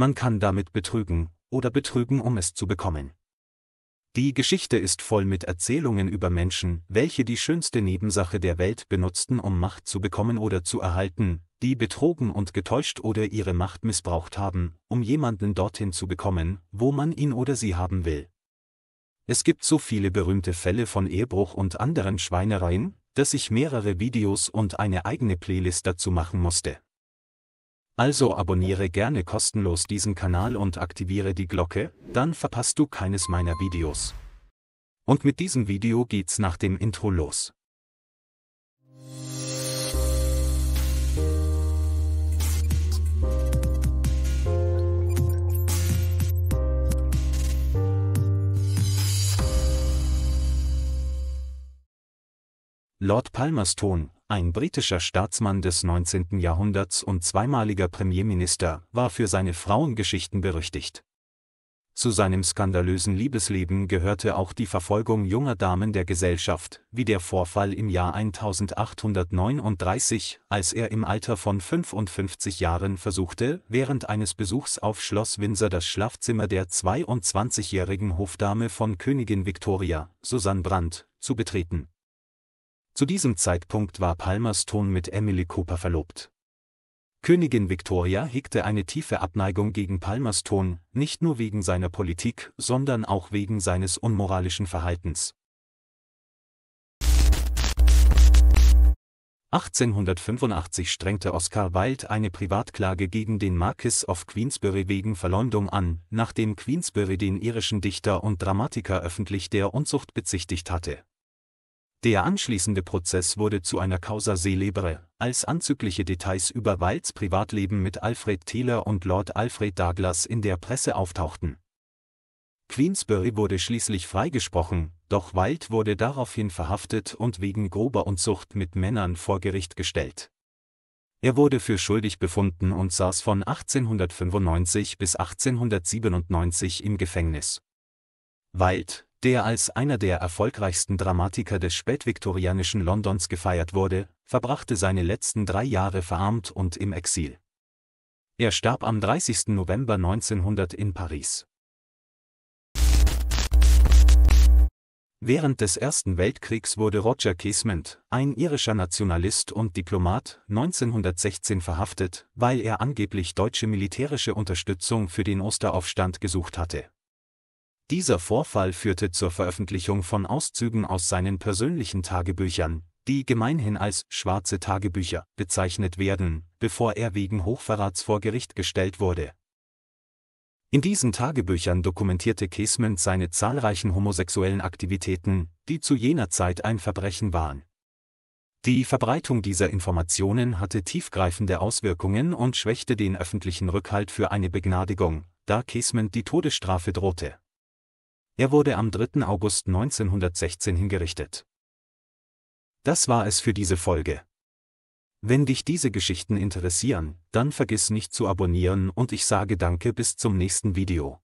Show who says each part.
Speaker 1: man kann damit betrügen oder betrügen, um es zu bekommen. Die Geschichte ist voll mit Erzählungen über Menschen, welche die schönste Nebensache der Welt benutzten, um Macht zu bekommen oder zu erhalten, die betrogen und getäuscht oder ihre Macht missbraucht haben, um jemanden dorthin zu bekommen, wo man ihn oder sie haben will. Es gibt so viele berühmte Fälle von Ehebruch und anderen Schweinereien, dass ich mehrere Videos und eine eigene Playlist dazu machen musste. Also abonniere gerne kostenlos diesen Kanal und aktiviere die Glocke, dann verpasst du keines meiner Videos. Und mit diesem Video geht's nach dem Intro los. Lord Palmerston, ein britischer Staatsmann des 19. Jahrhunderts und zweimaliger Premierminister, war für seine Frauengeschichten berüchtigt. Zu seinem skandalösen Liebesleben gehörte auch die Verfolgung junger Damen der Gesellschaft, wie der Vorfall im Jahr 1839, als er im Alter von 55 Jahren versuchte, während eines Besuchs auf Schloss Windsor das Schlafzimmer der 22-jährigen Hofdame von Königin Victoria, Susanne Brandt, zu betreten zu diesem Zeitpunkt war Palmerston mit Emily Cooper verlobt. Königin Victoria hegte eine tiefe Abneigung gegen Palmerston, nicht nur wegen seiner Politik, sondern auch wegen seines unmoralischen Verhaltens. 1885 strengte Oscar Wilde eine Privatklage gegen den Marquis of Queensbury wegen Verleumdung an, nachdem Queensbury den irischen Dichter und Dramatiker öffentlich der Unzucht bezichtigt hatte der anschließende Prozess wurde zu einer Causa célèbre, als anzügliche Details über Wilds Privatleben mit Alfred Taylor und Lord Alfred Douglas in der Presse auftauchten. Queensbury wurde schließlich freigesprochen, doch Wild wurde daraufhin verhaftet und wegen grober Unzucht mit Männern vor Gericht gestellt. Er wurde für schuldig befunden und saß von 1895 bis 1897 im Gefängnis. Wilde, der als einer der erfolgreichsten Dramatiker des spätviktorianischen Londons gefeiert wurde, verbrachte seine letzten drei Jahre verarmt und im Exil. Er starb am 30. November 1900 in Paris. Während des Ersten Weltkriegs wurde Roger Casement, ein irischer Nationalist und Diplomat, 1916 verhaftet, weil er angeblich deutsche militärische Unterstützung für den Osteraufstand gesucht hatte dieser Vorfall führte zur Veröffentlichung von Auszügen aus seinen persönlichen Tagebüchern, die gemeinhin als schwarze Tagebücher bezeichnet werden, bevor er wegen Hochverrats vor Gericht gestellt wurde. In diesen Tagebüchern dokumentierte Casement seine zahlreichen homosexuellen Aktivitäten, die zu jener Zeit ein Verbrechen waren. Die Verbreitung dieser Informationen hatte tiefgreifende Auswirkungen und schwächte den öffentlichen Rückhalt für eine Begnadigung, da Casement die Todesstrafe drohte er wurde am 3. August 1916 hingerichtet. Das war es für diese Folge. Wenn dich diese Geschichten interessieren, dann vergiss nicht zu abonnieren und ich sage danke bis zum nächsten Video.